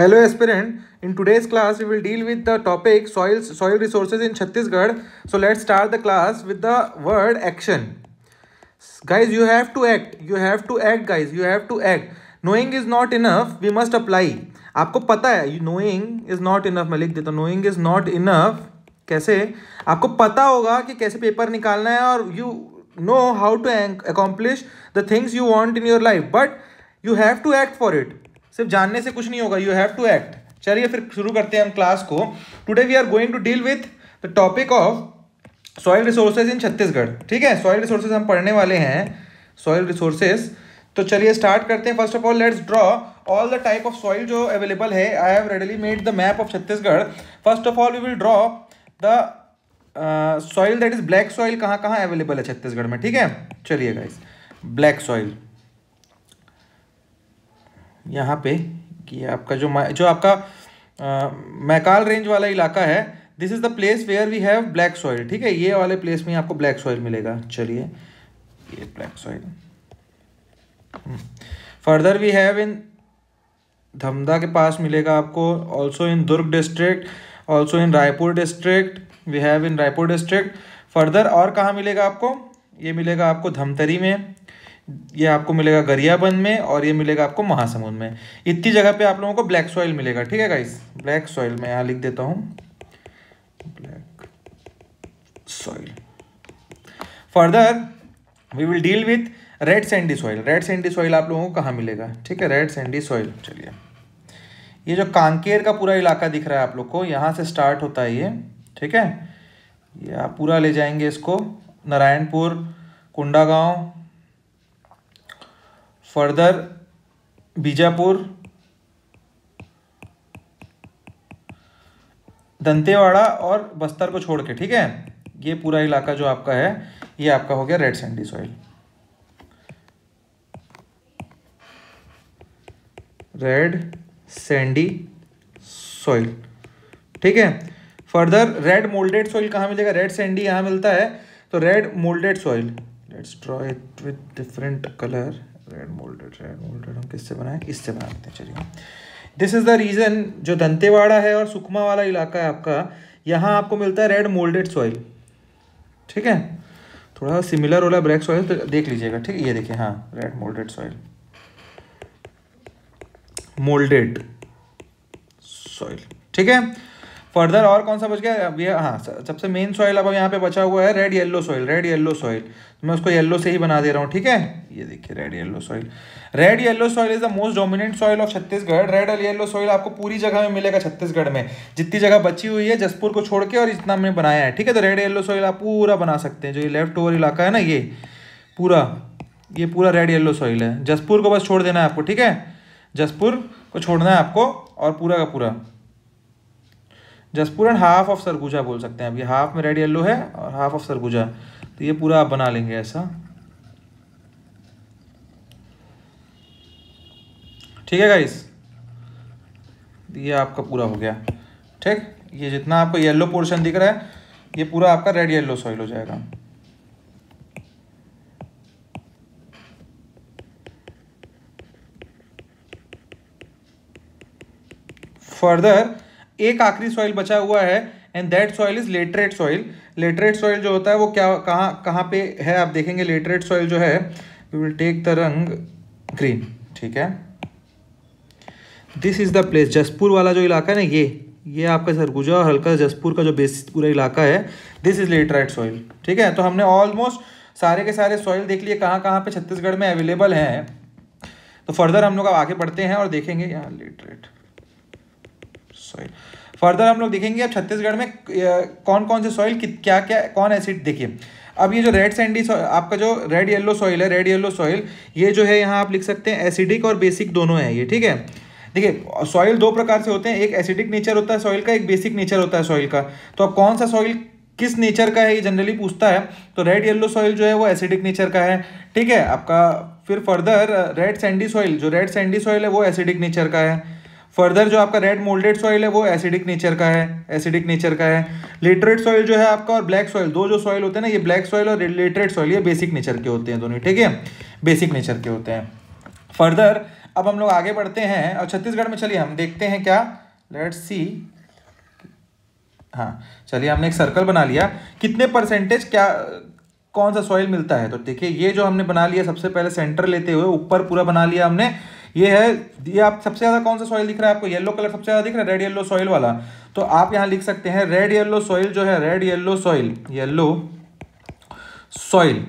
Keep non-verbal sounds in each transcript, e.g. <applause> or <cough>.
hello aspirant in today's class we will deal with the topic soils soil resources in Chhattisgarh so let start the class with the word action guys you have to act you have to act guys you have to act knowing is not enough we must apply आपको पता है knowing is not enough मैं लिख देता हूँ knowing is not enough कैसे आपको पता होगा कि कैसे पेपर निकालना है और you know how to accomplish the things you want in your life but you have to act for it सिर्फ जानने से कुछ नहीं होगा यू हैव टू एक्ट चलिए फिर शुरू करते हैं हम क्लास को today we are going to deal with the topic of soil resources in Chhattisgarh ठीक है सॉइल रिसोर्सेज हम पढ़ने वाले हैं सॉइल रिसोर्सेज तो चलिए स्टार्ट करते हैं first of all let's draw all the type of soil जो अवेलेबल है I have readily made the map of Chhattisgarh first of all we will draw the soil that is black soil कहाँ कहाँ available है छत्तीसगढ़ में ठीक है चलिए guys black soil यहाँ पे कि आपका जो जो आपका मैकाल रेंज वाला इलाका है this is the place where we have black soil ठीक है ये वाले प्लेस में आपको ब्लैक सॉइल मिलेगा चलिए ये black soil further we have in Dhamda के पास मिलेगा आपको also in Durg district also in Raipur district we have in Raipur district further और कहाँ मिलेगा आपको ये मिलेगा आपको धमतरी में ये आपको मिलेगा गरियाबंद में और ये मिलेगा आपको महासमुंद में इतनी जगह पे आप लोगों को ब्लैक सॉइल मिलेगा ठीक है गाइस ब्लैक सॉइल मैं यहाँ लिख देता हूँ black soil further we will deal with red sandy soil red sandy soil आप लोगों को कहाँ मिलेगा ठीक है रेड सैंडी सॉइल चलिए ये जो कांकेर का पूरा इलाका दिख रहा है आप लोग को यहाँ से स्टार्ट होता है ये ठीक है ये आप पूरा ले जाएंगे इसको नारायणपुर कुंडागांव फर्दर बीजापुर दंतेवाड़ा और बस्तर को छोड़ के ठीक है ये पूरा इलाका जो आपका है ये आपका हो गया red sandy soil red sandy soil ठीक है फर्दर रेड मोल्डेड सॉइल कहाँ मिलेगा रेड सैंडी यहाँ मिलता है तो red moulded soil let's draw it with different colour red moulded red moulded हम किससे बनाए इससे बनाते हैं चलिए दिस इज़ द रीज़न जो दंतेवाड़ा है और सुकमा वाला इलाका है आपका यहाँ आपको मिलता है रेड मोल्डेड सॉइल ठीक है थोड़ा सिमिलर वाला ब्लैक सॉइल तो देख लीजिएगा ठीक है ये देखिए हाँ red moulded soil moulded soil ठीक है फर्दर और कौन सा बच गया अब ये हाँ सबसे मेन सॉइल अब यहाँ पे बचा हुआ है red yellow soil red yellow soil मैं उसको येलो से ही बना दे रहा हूँ ठीक है ये देखिए red yellow soil red yellow soil is the most dominant soil of Chhattisgarh red yellow soil आपको पूरी जगह में मिलेगा छत्तीसगढ़ में जितनी जगह बची हुई है जसपुर को छोड़ के और इतना में बनाया है ठीक है तो रेड येलो सॉइल आप पूरा बना सकते हैं जो ये लेफ्ट ओवर इलाका है ना ये पूरा ये पूरा रेड येलो सॉइल है जसपुर को बस छोड़ देना है आपको ठीक है जसपुर को छोड़ना है आपको और पूरा का पूरा Jashpur and half of Surguja बोल सकते हैं अभी ये हाफ में रेड येलो है और हाफ ऑफ सरगुजा तो ये पूरा आप बना लेंगे ऐसा ठीक है गाइस ये आपका पूरा हो गया ठीक ये जितना आपको येलो पोर्शन दिख रहा है ये पूरा आपका रेड येलो सॉइल हो जाएगा फर्दर एक आखिरी सॉइल बचा हुआ है and that soil is laterite soil laterite soil जो होता है वो क्या कहाँ कहाँ पे है आप देखेंगे लेटरेट सॉइल जो है वी विल टेक द रंग ग्रीन ठीक है this is the place Jashpur वाला जो इलाका है ना ये ये आपका सरगुजा और हल्का जसपुर का जो बेसिस पूरा इलाका है दिस इज लेटराइट सॉइल ठीक है तो हमने ऑलमोस्ट सारे के सारे सॉइल देख लिए कहाँ कहाँ पे छत्तीसगढ़ में अवेलेबल हैं तो फर्दर हम लोग आगे बढ़ते हैं और देखेंगे यहाँ लेटरेट सॉइल फर्दर हम लोग देखेंगे अब छत्तीसगढ़ में कौन कौन से सॉइल क्या क्या कौन एसिड देखिए अब ये जो रेड सैंडी आपका जो रेड येलो सॉइल है रेड येलो सॉइल ये जो है यहाँ आप लिख सकते हैं एसिडिक और बेसिक दोनों है ये ठीक है देखिए सॉइल दो प्रकार से होते हैं एक एसिडिक नेचर होता है सॉइल का एक बेसिक नेचर होता है सॉइल का तो अब कौन सा सॉइल किस नेचर का है ये जनरली पूछता है तो रेड येलो सॉइल जो है वो एसिडिक नेचर का है ठीक है आपका फिर फर्दर रेड सैंडी सॉइल जो रेड सैंडी सॉइल है वो एसिडिक नेचर का है फर्दर जो आपका रेड मोल्डेड सॉइल है वो एसिडिक नेचर का है एसिडिक नेचर का है लिटरेट सॉइल जो है आपका और ब्लैक सॉइल दो जो सॉइल होते हैं ना ये ब्लैक सॉइल और लिटरेट सॉइल ये बेसिक नेचर के होते हैं दोनों ठीक है बेसिक नेचर के होते हैं फर्दर अब हम लोग आगे बढ़ते हैं और छत्तीसगढ़ में चलिए हम देखते हैं क्या लेट सी हाँ चलिए हमने एक सर्कल बना लिया कितने परसेंटेज क्या कौन सा सॉइल मिलता है तो देखिए ये जो हमने बना लिया सबसे पहले सेंटर लेते हुए ऊपर पूरा बना लिया हमने ये है ये आप सबसे ज़्यादा कौन सा सॉइल दिख रहा है आपको येलो कलर सबसे ज़्यादा दिख रहा है रेड येलो सॉइल वाला तो आप यहां लिख सकते हैं रेड येलो सॉइल जो है red yellow soil yellow soil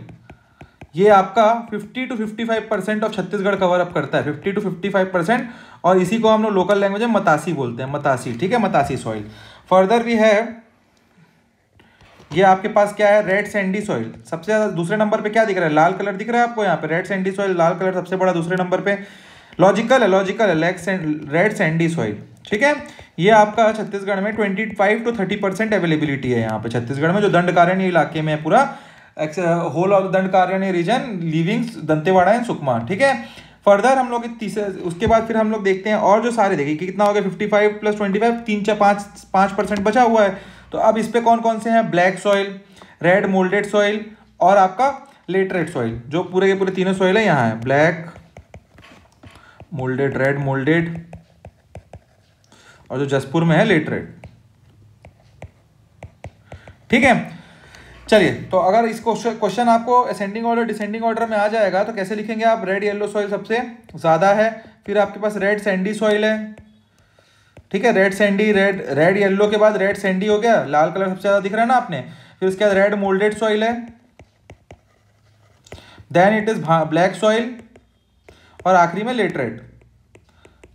ये आपका 50 to 55 percent of Chhattisgarh cover up करता है 50 टू 55 परसेंट और इसी को हम लोग लोकल लैंग्वेज में मतासी बोलते हैं मतासी ठीक है मतासी सॉइल फर्दर भी है ये आपके पास क्या है रेड सैंडी सॉइल सबसे ज़्यादा दूसरे नंबर पे क्या दिख रहा है लाल कलर दिख रहा है आपको यहाँ पे रेड सैंडी सॉइल लाल कलर सबसे बड़ा दूसरे नंबर पर लॉजिकल है लॉजिकल है लेग सैंड रेड सैंडी सॉइल ठीक है ये आपका छत्तीसगढ़ में twenty five to thirty percent availability है यहाँ पे छत्तीसगढ़ में जो दंडकारण्य इलाके में है पूरा whole of Dandakaranya region living Dantewada and Sukma ठीक है फर्दर हम लोग तीसरे उसके बाद फिर हम लोग देखते हैं और जो सारे देखिए कि कितना हो गया fifty five plus twenty five तीन चार पाँच पाँच परसेंट बचा हुआ है तो अब इस पर कौन कौन से हैं black soil red moulded soil और आपका लेटरेट सॉइल जो पूरे के पूरे तीनों सॉइल है यहाँ है ब्लैक मोल्डेड रेड मोल्डेड और जो जसपुर में है लेट रेड ठीक है चलिए तो अगर इस क्वेश्चन आपको असेंडिंग ऑर्डर डिसेंडिंग ऑर्डर में आ जाएगा तो कैसे लिखेंगे आप रेड येलो सॉइल सबसे ज़्यादा है फिर आपके पास रेड सैंडी सॉइल है ठीक है red sandy red red yellow के बाद रेड सैंडी हो गया लाल कलर सबसे ज़्यादा दिख रहा है ना आपने फिर उसके बाद रेड मोल्डेड सॉइल है then it is black soil और आखिरी में लेटरेट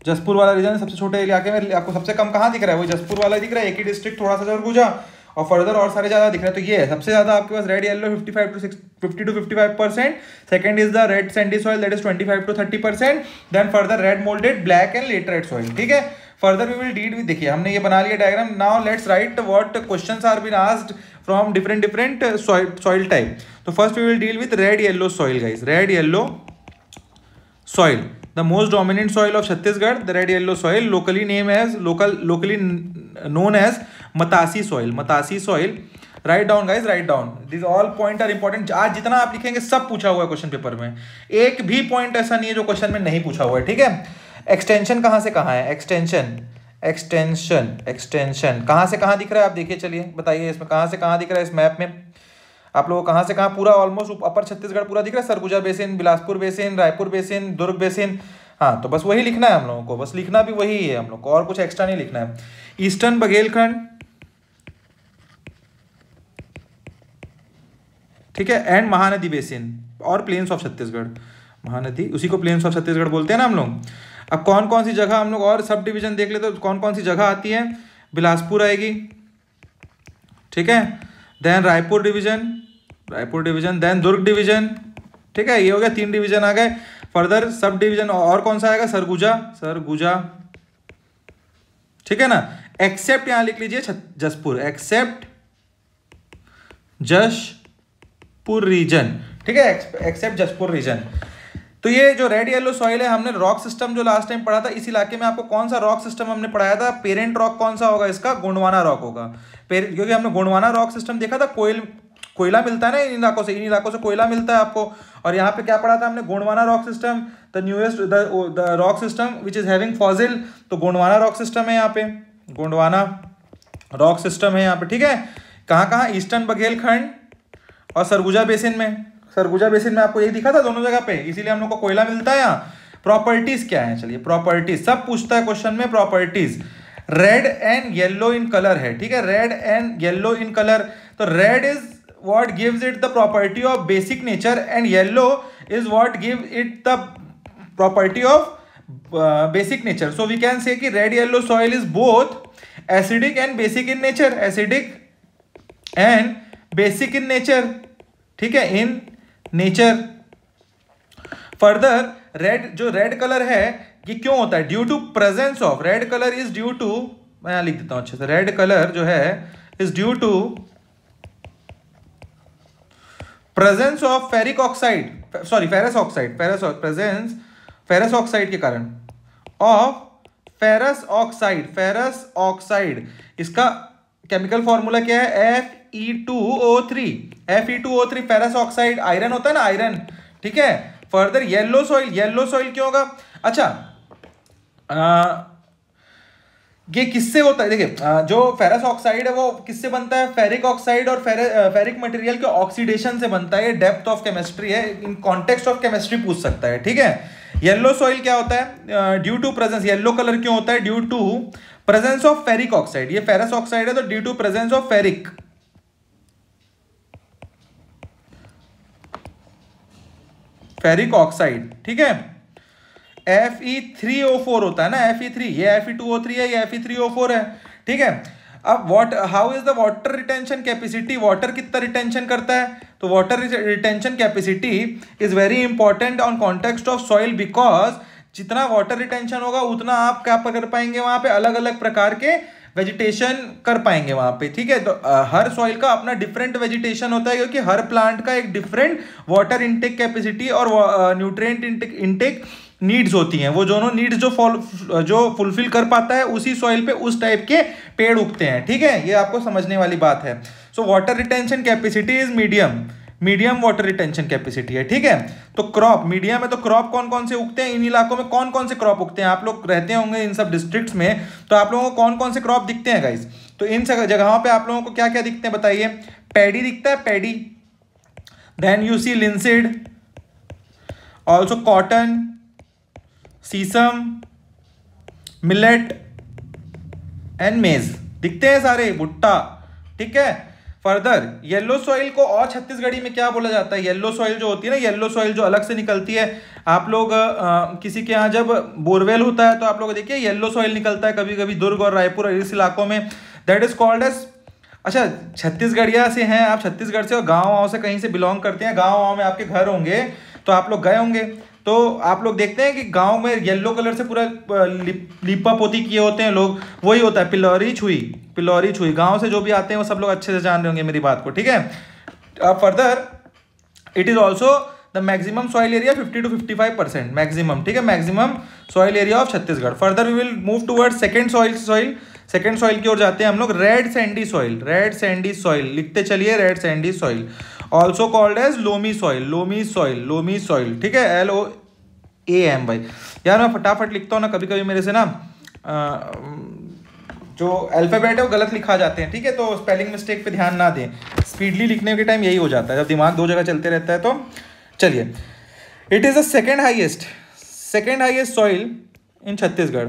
जसपुर वाला रीजन सबसे छोटे इलाके में आपको सबसे कम कहाँ दिख रहा है वो जसपुर वाला दिख रहा है एक ही डिस्ट्रिक्ट थोड़ा सा सरगुजा और फर्दर और सारे ज़्यादा दिख रहे हैं तो ये है सबसे ज़्यादा आपके पास red yellow 55 to six 50 to 55 percent second is the red sandy soil that is 25 to 30 percent then further red moulded black and laterite soil ठीक है further we will deal with देखिए हमने ये बना लिया diagram now let's write what questions are been asked from different different soil type तो first we will deal with red yellow soil guys red yellow soil the most dominant soil of Chhattisgarh the red yellow soil locally name as local locally known as Matasi soil Matasi soil write down guys write down this all point are important आज जितना आप लिखेंगे सब पूछा हुआ है question paper में एक भी पॉइंट ऐसा नहीं है जो क्वेश्चन में नहीं पूछा हुआ है ठीक है एक्सटेंशन कहाँ से कहाँ है एक्सटेंशन एक्सटेंशन एक्सटेंशन कहाँ से कहाँ दिख रहा है आप देखिए चलिए बताइए इसमें कहाँ से कहाँ दिख रहा है इस मैप में आप लोगों कहाँ से कहाँ पूरा ऑलमोस्ट अपर छत्तीसगढ़ पूरा दिख रहा है Surguja basin Bilaspur basin Raipur basin Durg basin हाँ तो बस वही लिखना है हम लोगों को बस लिखना भी वही है हम लोग को और कुछ एक्स्ट्रा नहीं लिखना है ईस्टर्न बघेलखंड ठीक है एंड महानदी बेसिन और प्लेन्स ऑफ छत्तीसगढ़ महानदी उसी को प्लेन्स ऑफ छत्तीसगढ़ बोलते हैं ना हम लोग अब कौन कौन सी जगह हम लोग और सब डिवीजन देख लेते तो कौन कौन सी जगह आती है बिलासपुर आएगी ठीक है then Raipur division Raipur division then Durg division ठीक है ये हो गया तीन डिवीजन आ गए फर्दर सब डिवीजन और कौन सा आएगा सरगुजा सरगुजा ठीक है ना एक्सेप्ट यहां लिख लीजिए जसपुर एक्सेप्ट जसपुर रीजन ठीक है एक्सेप्ट जसपुर रीजन तो ये जो रेड येलो सॉइल है हमने रॉक सिस्टम जो लास्ट टाइम पढ़ा था इस इलाके में आपको कौन सा रॉक सिस्टम हमने पढ़ाया था पेरेंट रॉक कौन सा होगा इसका गोंडवाना रॉक होगा क्योंकि हमने गोंडवाना रॉक सिस्टम देखा था कोयल कोयला मिलता है ना इन इलाकों से इन इलाकों से कोयला मिलता है आपको और यहाँ पे क्या पढ़ा था हमने Gondwana rock system the newest the rock system which is having fossil तो गोंडवाना रॉक सिस्टम है यहाँ पे गोंडवाना रॉक सिस्टम है यहाँ पे ठीक है कहाँ कहाँ ईस्टर्न बघेलखंड और सरगुजा बेसिन में सरगुजा बेसिन में आपको यही दिखा था दोनों जगह पे इसीलिए हम लोग को कोयला मिलता है यहाँ प्रॉपर्टीज क्या है चलिए प्रॉपर्टीज सब पूछता है क्वेश्चन में properties red and yellow in colour है ठीक है red and yellow in colour तो red is what gives it the property of basic nature and yellow is what give it the property of basic nature so we can say कि red yellow soil is both acidic and basic in nature acidic and basic in nature ठीक है in nature further red जो red colour है ये क्यों होता है due to presence of red colour is due to मैं यहां लिख देता हूं अच्छे से रेड कलर जो है is due to presence of ferric oxide sorry ferrous oxide ferrous presence ferrous oxide के कारण of ferrous oxide ferrous oxide इसका केमिकल फॉर्मूला क्या है F E two O three F E two O three ferrous oxide iron होता है ना iron ठीक है further yellow soil yellow soil क्यों होगा अच्छा आ, ये किससे होता है देखिए जो फेरस ऑक्साइड है वो किससे बनता है फेरिक ऑक्साइड और फेर, फेरिक मटेरियल के ऑक्सीडेशन से बनता है डेप्थ ऑफ केमिस्ट्री है इन कॉन्टेक्स्ट ऑफ केमिस्ट्री पूछ सकता है ठीक है येलो सॉइल क्या होता है due to presence yellow colour क्यों होता है due to presence of ferric oxide ये फेरस ऑक्साइड है तो due to presence of ferric ferric oxide ठीक है F E three O four होता है ना एफ ई थ्री ये F E two O three है ये F E three O four है ठीक है अब what how is the water retention capacity water कितना रिटेंशन करता है तो water retention capacity is very important on context of soil because जितना वाटर रिटेंशन होगा उतना आप क्या कर पाएंगे वहां पे अलग अलग प्रकार के वेजिटेशन कर पाएंगे वहाँ पे ठीक है तो आ, हर सॉइल का अपना डिफरेंट वेजिटेशन होता है क्योंकि हर प्लांट का एक डिफरेंट वाटर इनटेक कैपेसिटी और न्यूट्रिएंट इनटेक इंटेक नीड्स होती हैं वो दोनों नीड्स जो फॉल जो फुलफिल कर पाता है उसी सॉइल पे उस टाइप के पेड़ उगते हैं ठीक है ये आपको समझने वाली बात है so water retention capacity is medium medium water retention capacity है ठीक है तो क्रॉप मीडियम है तो क्रॉप कौन कौन से उगते हैं इन इलाकों में कौन कौन से क्रॉप उगते हैं आप लोग रहते होंगे इन सब डिस्ट्रिक्ट में तो आप लोगों को कौन कौन से क्रॉप दिखते हैं गाइस तो इन जगहों पर आप लोगों को क्या क्या दिखते हैं बताइए पैडी दिखता है paddy then you see linseed also cotton sesame millet and maize दिखते हैं सारे भुट्टा ठीक है फर्दर येलो सॉइल को और छत्तीसगढ़ी में क्या बोला जाता है येलो सॉइल जो होती है ना येलो सॉइल जो अलग से निकलती है आप लोग आ, किसी के यहाँ जब बोरवेल होता है तो आप लोग देखिए येलो सॉइल निकलता है कभी कभी दुर्ग और रायपुर और इस इलाकों में दैट इज कॉल्ड एस अच्छा छत्तीसगढ़िया से हैं आप छत्तीसगढ़ से और गाँव वाँव से कहीं से बिलोंग करते हैं गाँव वाँव में आपके घर होंगे तो आप लोग गए होंगे तो आप लोग देखते हैं कि गांव में येलो कलर से पूरा लिपा पोती किए होते हैं लोग वही होता है पिलोरी छुई पिलोरी छुई गांव से जो भी आते हैं वो सब लोग अच्छे से जान रहे होंगे मेरी बात को ठीक है अब further it is also the maximum soil area 50 to 55 percent maximum ठीक है maximum soil area of Chhattisgarh further we will move toward second soil soil second soil की ओर जाते हैं हम लोग red sandy soil red sandy soil लिखते चलिए red sandy soil also called as loamy soil loamy soil loamy soil ठीक है एल ओ ए एम भाई यार मैं फटाफट लिखता हूँ ना कभी कभी मेरे से ना जो अल्फ़ाबेट है वो गलत लिखा जाते हैं ठीक है तो स्पेलिंग मिस्टेक पे ध्यान ना दें स्पीडली लिखने के टाइम यही हो जाता है जब दिमाग दो जगह चलते रहता है तो चलिए it is the second highest second highest soil in Chhattisgarh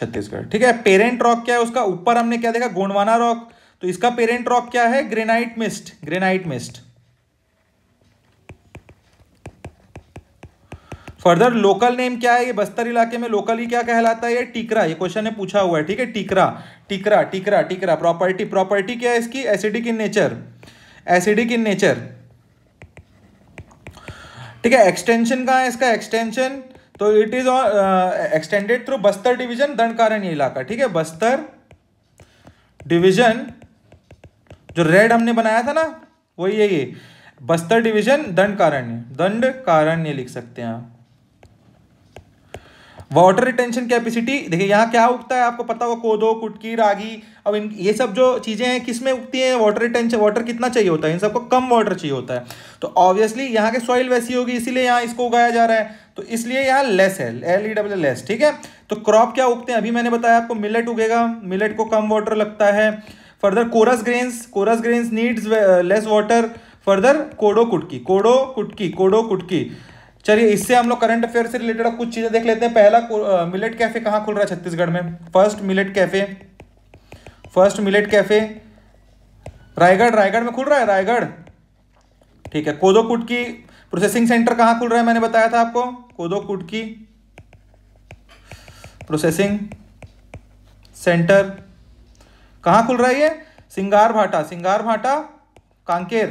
Chhattisgarh ठीक है पेरेंट रॉक क्या है उसका ऊपर हमने क्या देखा गोंडवाना रॉक तो इसका पेरेंट रॉक क्या है granite mist granite mist further local name क्या है ये बस्तर इलाके में लोकली क्या कहलाता है ये टिकरा ये क्वेश्चन ने पूछा हुआ है ठीक है टिकरा टिकरा टिकरा टिकरा प्रॉपर्टी प्रॉपर्टी क्या है इसकी acidic in nature acidic in nature ठीक है एक्सटेंशन कहा है इसका एक्सटेंशन तो it is extended through Bastar division Dandakaranya इलाका ठीक है बस्तर डिवीजन जो रेड हमने बनाया था ना वही है ये बस्तर डिवीजन दंडकारण्य दंडकारण्य लिख सकते हैं आप वाटर रिटेंशन कैपेसिटी देखिए यहाँ क्या उगता है आपको पता होगा कोदो कुटकी रागी अब इन ये सब जो चीज़ें हैं किस में उगती हैं वाटर रिटेंशन वाटर कितना चाहिए होता है इन सबको कम वाटर चाहिए होता है तो ऑब्वियसली यहाँ के सॉइल वैसी होगी इसीलिए यहाँ इसको उगाया जा रहा है तो इसलिए यहाँ लेस है एल ई डब्ल्यू लेस ठीक है तो क्रॉप क्या उगते हैं अभी मैंने बताया आपको मिलेट उगेगा मिलेट को कम वाटर लगता है further coarse grains coarse grains needs less water further kodo kutki kodo kutki kodo कुटकी चलिए इससे हम लोग करंट अफेयर से रिलेटेड कुछ चीज़ें देख लेते हैं पहला मिलेट कैफ़े कहाँ खुल रहा है छत्तीसगढ़ में first millet cafe first millet cafe Raigarh Raigarh में खुल रहा है रायगढ़ ठीक है कोदो की प्रोसेसिंग सेंटर कहाँ खुल रहा है मैंने बताया था आपको कोदो की प्रोसेसिंग सेंटर कहाँ खुल रहा है ये सिंगार भाटा सिंगार भाटा कांकेर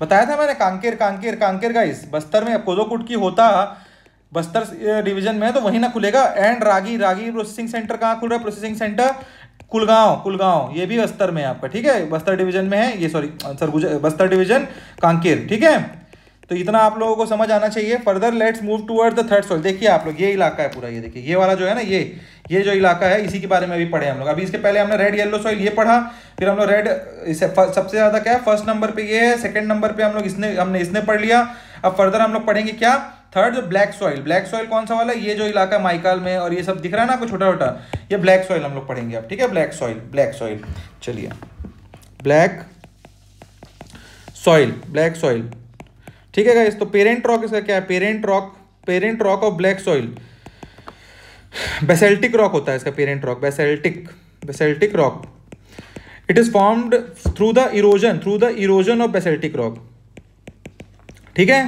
बताया था मैंने कांकेर कांकेर कांकेर का इस बस्तर में कोदो कुटकी होता बस्तर डिवीजन में तो वहीं ना खुलेगा and ragi ragi processing centre कहाँ खुल रहा है प्रोसेसिंग सेंटर कुलगांव कुलगांव ये भी बस्तर में है आपका ठीक है बस्तर डिवीजन में है ये सॉरी सरगुजा बस्तर डिवीजन कांकेर ठीक है तो इतना आप लोगों को समझ आना चाहिए further let's move toward the third soil देखिए आप लोग ये इलाका है पूरा ये देखिए ये वाला जो है ना ये ये जो इलाका है इसी के बारे में भी पढ़े हम लोग अभी इसके पहले हमने रेड येलो सॉइल ये पढ़ा फिर हम लोग रेड सबसे ज़्यादा क्या है फर्स्ट नंबर पे ये है सेकंड नंबर पे हम लोग इसने हमने इसने पढ़ लिया अब फर्दर हम लोग पढ़ेंगे क्या थर्ड जो ब्लैक सॉइल ब्लैक सॉइल कौन सा वाला ये जो इलाका है माइकाल में और ये सब दिख रहा है ना कुछ छोटा छोटा ये ब्लैक सॉइल हम लोग पढ़ेंगे अब ठीक है ब्लैक सॉइल ब्लैक सॉइल चलिए ब्लैक सॉइल ब्लैक सॉइल ठीक है गाइस तो पेरेंट रॉक इसका क्या है parent rock parent rock of black soil basaltic rock होता है इसका parent rock basaltic basaltic rock it is formed through the erosion through the erosion of basaltic rock ठीक है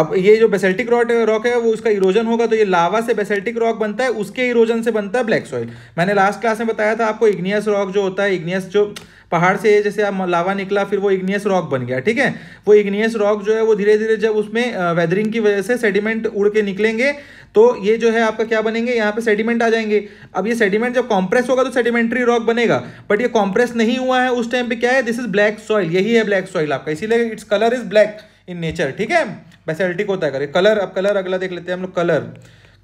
अब ये जो बेसेल्टिक रॉक रॉक है वो उसका इरोजन होगा तो ये लावा से बेसेल्टिक रॉक बनता है उसके इरोजन से बनता है ब्लैक सॉइल मैंने लास्ट क्लास में बताया था आपको इग्नियस रॉक जो होता है इग्नियस जो पहाड़ से जैसे आप लावा निकला फिर वो इग्नियस रॉक बन गया ठीक है वो इग्नियस रॉक जो है वो धीरे धीरे जब उसमें वेदरिंग की वजह से सेडिमेंट उड़ के निकलेंगे तो ये जो है आपका क्या बनेंगे यहाँ पे सेडिमेंट आ जाएंगे अब ये सेडिमेंट जब कॉम्प्रेस होगा तो सेडिमेंट्री रॉक बनेगा बट ये कॉम्प्रेस नहीं हुआ है उस टाइम पे क्या है दिस इज ब्लैक सॉइल यही है ब्लैक सॉइल आपका इसीलिए its colour is black in nature ठीक है बेसेल्टिक होता है कलर अब कलर अगला देख लेते हैं हम लोग कलर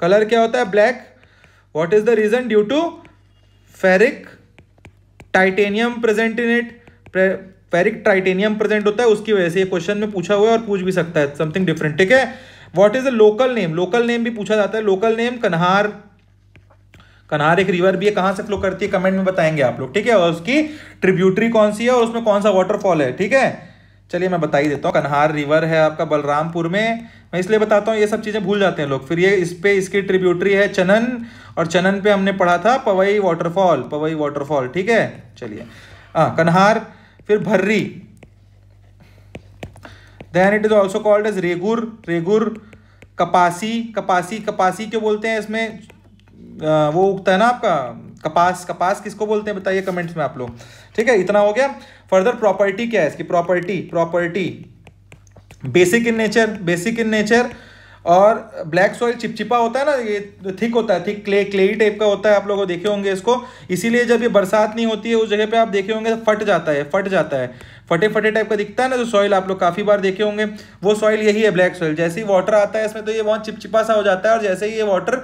कलर क्या होता है black what is the reason due to ferric titanium present in it ferric titanium present होता है उसकी वजह से ये क्वेश्चन में पूछा हुआ है और पूछ भी सकता है समथिंग डिफरेंट ठीक है what is a local name local name भी पूछा जाता है लोकल नेम कन्हार कन्हार एक रिवर भी है कहां से फ्लो करती है कमेंट में बताएंगे आप लोग ठीक है और उसकी ट्रिब्यूटरी कौन सी है और उसमें कौन सा वाटरफॉल है ठीक है चलिए मैं बता ही देता हूँ कन्हार रिवर है आपका बलरामपुर में मैं इसलिए बताता हूँ ये सब चीज़ें भूल जाते हैं लोग फिर ये इस पे इसकी ट्रिब्यूटरी है चनन और चनन पे हमने पढ़ा था पवई वाटरफॉल पवई वाटरफॉल ठीक है चलिए हाँ कन्हार फिर Bharri then it is also called as regur regur kapasi kapasi kapasi क्यों बोलते हैं इसमें वो उगता है ना आपका कपास कपास किसको बोलते हैं बताइए कमेंट्स में आप लोग ठीक है इतना हो गया फर्दर प्रॉपर्टी क्या है इसकी property property basic in nature basic in nature और ब्लैक सॉइल चिपचिपा होता है ना ये थिक तो होता है थिक क्ले क्लेई टाइप का होता है आप लोगों देखे होंगे इसको इसीलिए जब ये बरसात नहीं होती है उस जगह पे आप देखे होंगे तो फट जाता है फट जाता है फटे फटे टाइप का दिखता है ना जो तो सॉइल आप लोग काफ़ी बार देखे होंगे वो सॉइल यही है ब्लैक सॉइल जैसे ही वाटर आता है इसमें तो ये बहुत चिपचिपा सा हो जाता है और जैसे ही ये वाटर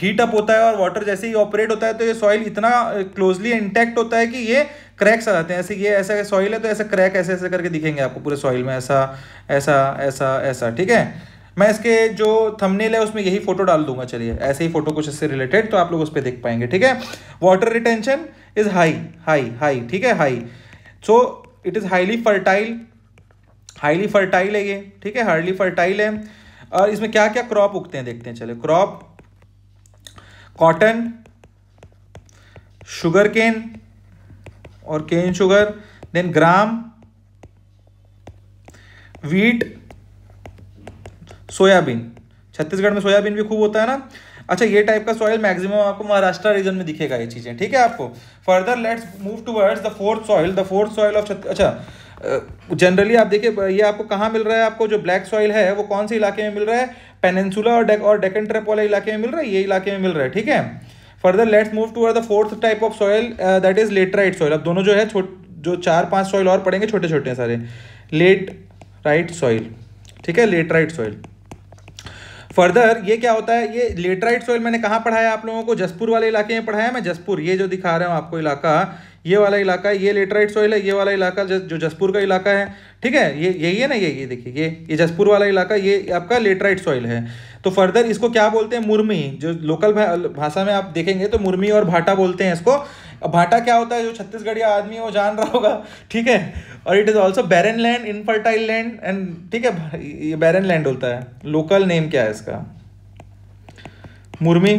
हीट अप होता है और वाटर जैसे ही ऑपरेट होता है तो ये सॉइल इतना क्लोजली इंटैक्ट होता है कि ये क्रैक्स आ जाते हैं ऐसे ये ऐसा सॉइल है तो ऐसा क्रैक ऐसे ऐसे करके दिखेंगे आपको पूरे सॉइल में ऐसा ऐसा ऐसा ऐसा ठीक है मैं इसके जो थंबनेल है उसमें यही फोटो डाल दूंगा चलिए ऐसे ही फोटो कुछ इससे रिलेटेड तो आप लोग उस पर देख पाएंगे ठीक है water retention is high high high ठीक है high so it is highly fertile highly fertile है ये ठीक है हार्डली फर्टाइल है और इसमें क्या क्या क्रॉप उगते हैं देखते हैं चले क्रॉप कॉटन शुगर केन और cane sugar then gram wheat soybean Chhattisgarh में सोयाबीन भी खूब होता है ना अच्छा ये टाइप का सॉइल मैक्सिमम आपको महाराष्ट्र रीजन में दिखेगा ये चीजें ठीक है आपको further let's move towards the fourth soil the fourth soil of अच्छा जनरली आप देखिए ये आपको कहाँ मिल रहा है आपको जो ब्लैक सॉइल है वो कौन से इलाके में मिल रहा है पेनेंसुला और डेक और डेकन ट्रेप वाले इलाके में मिल रहा है ये इलाके में मिल रहा है ठीक है further let's move toward the fourth type of soil that is laterite soil अब दोनों जो है जो चार पांच सॉइल और पड़ेंगे छोटे छोटे हैं सारे लेट राइट सॉइल ठीक है लेट राइट सॉइल फर्दर ये क्या होता है ये लेटराइट सॉइल मैंने कहाँ पढ़ाया आप लोगों को जसपुर वाले इलाके में पढ़ाया मैं जसपुर ये जो दिखा रहा हूँ आपको इलाका ये वाला इलाका है ये लेटराइट सॉइल है ये वाला इलाका जो जसपुर का इलाका है ठीक है ये यही है ना ये ये देखिए ये ये जसपुर वाला इलाका ये आपका लेटराइट सॉइल है तो फर्दर इसको क्या बोलते हैं मुर्मी जो लोकल भाषा में आप देखेंगे तो मुर्मी और भाटा बोलते हैं इसको भाटा क्या होता है जो छत्तीसगढ़ आदमी वो जान रहा होगा <laughs> ठीक है और it is also barren land infertile land and ठीक है ये बैरन लैंड होता है लोकल नेम क्या है इसका मुर्मी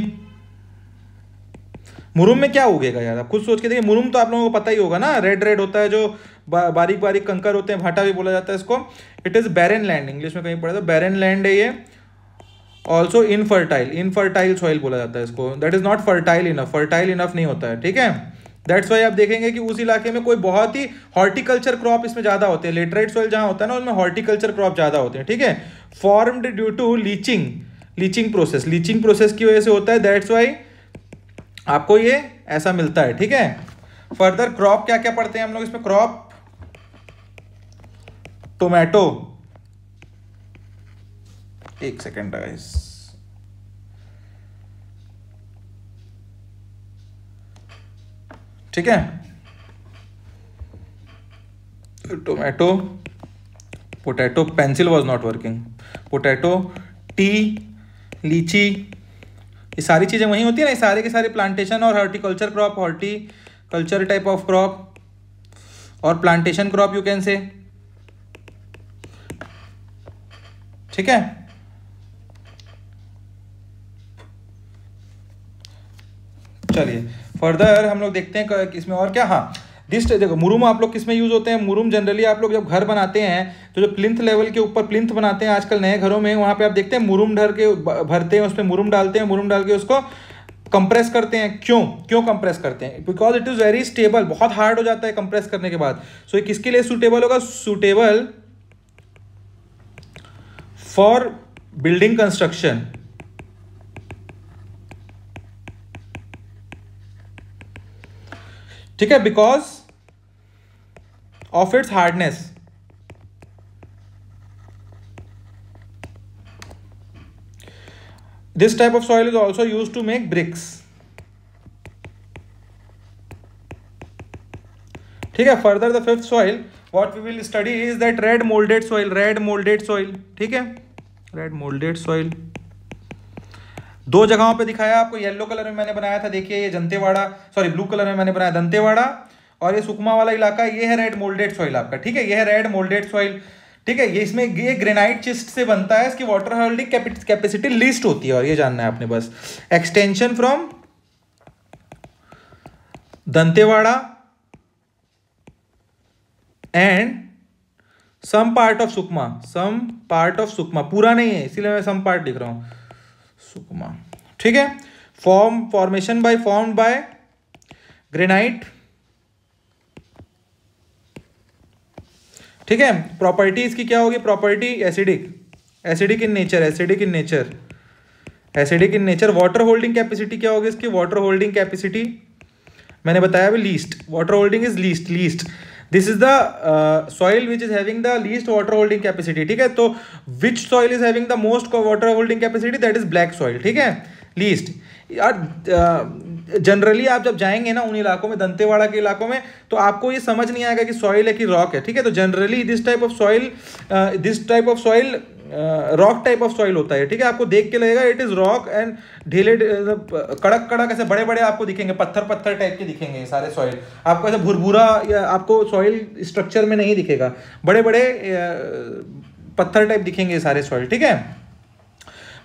मुरुम में क्या उगेगा यार आप खुद सोच के देखिए मुरुम तो आप लोगों को पता ही होगा ना रेड रेड होता है जो बा, बारीक बारीक कंकर होते हैं भाटा भी बोला जाता है इसको it is barren land English में कहीं पड़ा बैरन लैंड है ये ऑल्सो इनफर्टाइल इनफर्टाइल सॉइल बोला जाता है इसको that is not fertile enough fertile enough नहीं होता है ठीक है दैट्स वाई आप देखेंगे कि उस इलाके में कोई बहुत ही हॉर्टिकल्चर क्रॉप इसमें ज्यादा होते हैं लेटराइट सॉइल जहां होता है ना उसमें हॉर्टिकल्चर क्रॉप ज्यादा होते हैं ठीक है formed due to leaching leaching process leaching process की वजह से होता है दैट्स वाई आपको ये ऐसा मिलता है ठीक है फर्दर क्रॉप क्या क्या पढ़ते हैं हम लोग इसमें क्रॉप टोमेटो एक सेकेंड गाइस ठीक है tomato potato pencil was not working potato tea litchi ये सारी चीज़ें वहीं होती है ना ये सारे के सारे प्लांटेशन और horticulture crop horticulture type of crop और plantation crop you can say ठीक है चलिए फर्दर हम लोग देखते हैं इसमें और क्या हाँ दिस देखो मुरूम आप लोग किसमें यूज़ होते हैं मुरूम जनरली आप लोग जब घर बनाते हैं तो जो प्लिंथ लेवल के ऊपर प्लिंथ बनाते हैं आजकल नए घरों में वहाँ पे आप देखते हैं मुरूम ढर के भरते हैं उसमें मुरूम डालते हैं मुरूम डाल के उसको कंप्रेस करते हैं क्यों क्यों कंप्रेस करते हैं because it is very stable बहुत हार्ड हो जाता है कंप्रेस करने के बाद सो so, किसके लिए सुटेबल होगा सुटेबल फॉर बिल्डिंग कंस्ट्रक्शन ठीक है because of its hardness this type of soil is also use to make bricks ठीक है further the fifth soil what we will study is that red moulded soil red moulded soil ठीक है red moulded soil दो जगहों पे दिखाया आपको yellow colour में मैंने बनाया था देखिए ये जंतेवाड़ा सॉरी ब्लू कलर में मैंने बनाया दंतेवाड़ा और ये सुकमा वाला इलाका ये है रेड मोल्डेड सॉइल आपका ठीक है ये है रेड मोल्डेड सॉइल ठीक है ये इसमें ये ग्रेनाइट चिस्ट से बनता है इसकी वाटर होल्डिंग कैपेसिटी लिस्ट होती है और ये जानना है आपने बस extension from Dantewada and some part of Sukma some part of Sukma पूरा नहीं है इसीलिए मैं सम पार्ट लिख रहा हूं सुकमा ठीक है form formation by form by granite ठीक है प्रॉपर्टी इसकी क्या होगी property acidic acidic in nature acidic in nature acidic in nature water holding capacity क्या होगी इसकी वाटर होल्डिंग कैपेसिटी मैंने बताया अभी least water holding is least least this is the soil which is having the least water holding capacity ठीक है तो which soil is having the most water holding capacity that is black soil ठीक है least यार generally uh, आप जब जाएंगे ना उन इलाकों में दंतेवाड़ा के इलाकों में तो आपको ये समझ नहीं आएगा कि सॉइल है कि रॉक है ठीक है तो generally this type of soil this type of soil rock type of soil होता है ठीक है आपको देख के लगेगा इट इज़ रॉक एंड ढीले कड़क कड़क ऐसे बड़े बड़े आपको दिखेंगे पत्थर पत्थर टाइप के दिखेंगे सारे सॉइल आपको ऐसे भुरभुरा या आपको सॉइल स्ट्रक्चर में नहीं दिखेगा बड़े बड़े पत्थर टाइप दिखेंगे सारे सॉइल ठीक है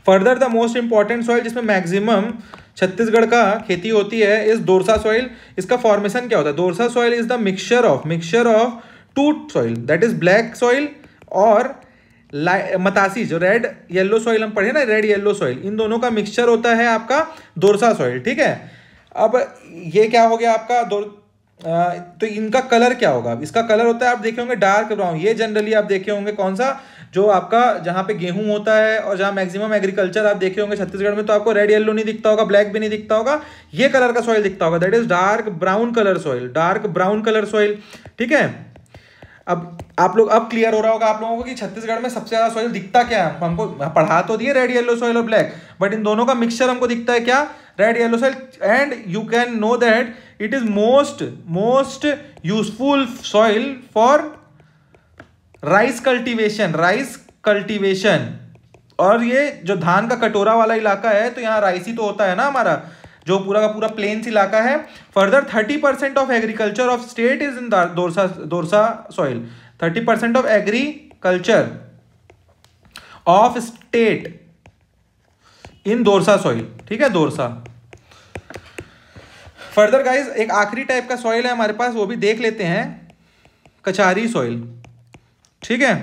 further the most important soil जिसमें मैक्सिमम छत्तीसगढ़ का खेती होती है इस दोरसा सॉइल इसका फॉर्मेशन क्या होता है dorsa soil is the mixture of mixture of two soil that is black soil और मतासी जो रेड येलो सॉइल हम पढ़े ना रेड येलो सॉइल इन दोनों का मिक्सचर होता है आपका दोरसा सॉइल ठीक है अब ये क्या हो गया आपका दो तो इनका कलर क्या होगा इसका कलर होता है आप देखे होंगे डार्क ब्राउन ये जनरली आप देखे होंगे कौन सा जो आपका जहाँ पे गेहूं होता है और जहाँ मैक्सिमम एग्रीकल्चर आप देखे होंगे छत्तीसगढ़ में तो आपको रेड येलो नहीं दिखता होगा ब्लैक भी नहीं दिखता होगा ये कलर का सॉइल दिखता होगा that is dark brown colour soil dark brown colour soil ठीक है अब आप लोग अब क्लियर हो रहा होगा आप लोगों को कि छत्तीसगढ़ में सबसे ज़्यादा सॉइल दिखता क्या है हमको पढ़ा तो दिए रेड येलो सॉइल और ब्लैक बट इन दोनों का मिक्सचर हमको दिखता है क्या red yellow soil and you can know that it is most most useful soil for rice cultivation rice cultivation और ये जो धान का कटोरा वाला इलाका है तो यहाँ राइस ही तो होता है ना हमारा जो पूरा का पूरा प्लेन्स इलाका है further thirty percent of agriculture of state is in dorsa dorsa soil thirty percent of agriculture of state in dorsa soil ठीक है दोरसा फर्दर गाइज एक आखिरी टाइप का सॉइल है हमारे पास वो भी देख लेते हैं कचारी सॉइल ठीक है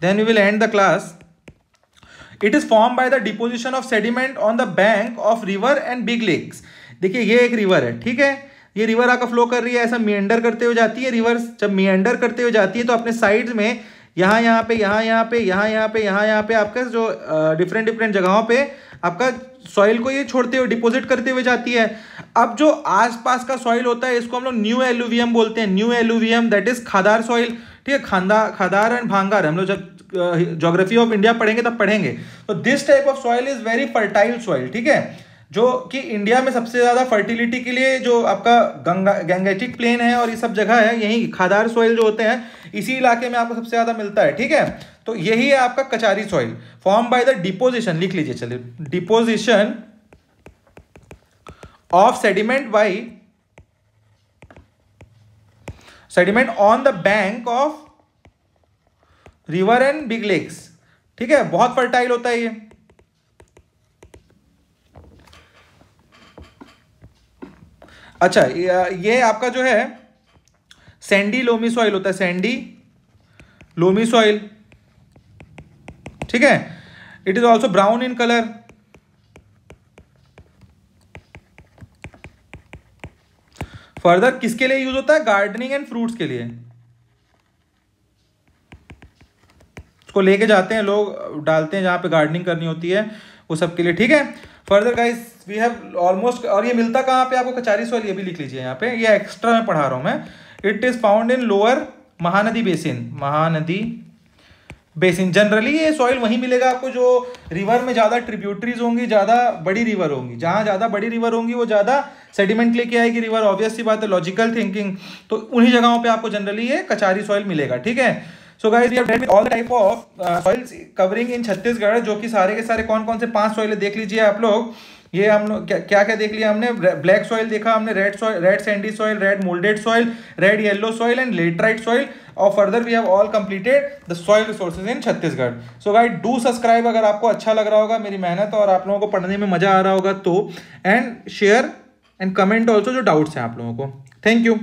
then you will and the class it is form by the deposition of sediment on the bank of river and big lakes देखिए ये एक रिवर है ठीक है ये रिवर आकर फ्लो कर रही है ऐसा मियंडर करते हुए जाती है रिवर जब मियंडर करते हुए जाती है तो अपने साइड में यहाँ यहाँ पे यहाँ यहाँ पे यहाँ यहाँ पे यहाँ यहाँ पे आपका जो डिफरेंट डिफरेंट जगहों पे आपका सॉइल को ये छोड़ते हुए डिपोजिट करते हुए जाती है अब जो आसपास का सॉइल होता है इसको हम लोग न्यू एलुवियम बोलते हैं new alluvium that is khadar soil ठीक है खादार एंड भांगार हम लोग जब जोग्राफी ऑफ इंडिया पढ़ेंगे तब पढ़ेंगे तो this type of soil is very fertile soil ठीक है जो कि इंडिया में सबसे ज़्यादा फर्टिलिटी के लिए जो आपका गंगा गंगेटिक प्लेन है और ये सब जगह है यही खादार सॉइल जो होते हैं इसी इलाके में आपको सबसे ज़्यादा मिलता है ठीक है तो यही है आपका kachari soil form by the deposition लिख लीजिए चलिए deposition of sediment by sediment on the bank of river and big lakes ठीक है बहुत फर्टाइल होता है ये अच्छा ये आपका जो है सैंडी लोमी सॉइल होता है सैंडी लोमी सॉइल ठीक है it is also brown in colour further किसके लिए यूज होता है गार्डनिंग एंड फ्रूट्स के लिए उसको लेके जाते हैं लोग डालते हैं जहाँ पे गार्डनिंग करनी होती है वो सब के लिए ठीक है further guys we have almost और ये मिलता कहाँ पे आपको कचारी सॉल ये भी लिख लीजिए यहाँ पे ये एक्स्ट्रा मैं पढ़ा रहा हूँ मैं it is found in lower Mahanadi basin Mahanadi basin generally ये सॉइल वहीं मिलेगा आपको जो रिवर में ज़्यादा ट्रिब्यूटरीज होंगी ज़्यादा बड़ी रिवर होंगी जहाँ ज़्यादा बड़ी रिवर होंगी वो ज़्यादा सेडिमेंट लेके आएगी रिवर ऑब्वियसली बात है लॉजिकल थिंकिंग तो उन्हीं जगहों पे आपको जनरली ये कचारी सॉइल मिलेगा ठीक है सो गाइस वी हैव डेट with all type of soils covering in Chhattisgarh जो कि सारे के सारे कौन कौन से पांच सॉइल देख लीजिए आप लोग ये हम लोग क्या, क्या क्या देख लिया हमने ब्लैक सॉइल देखा हमने red soil red sandy soil red moulded soil red yellow soil and laterite soil और further we have all completed the soil resources in Chhattisgarh so guide do subscribe अगर आपको अच्छा लग रहा होगा मेरी मेहनत और आप लोगों को पढ़ने में मजा आ रहा होगा तो and share and comment also जो डाउट्स हैं आप लोगों को थैंक यू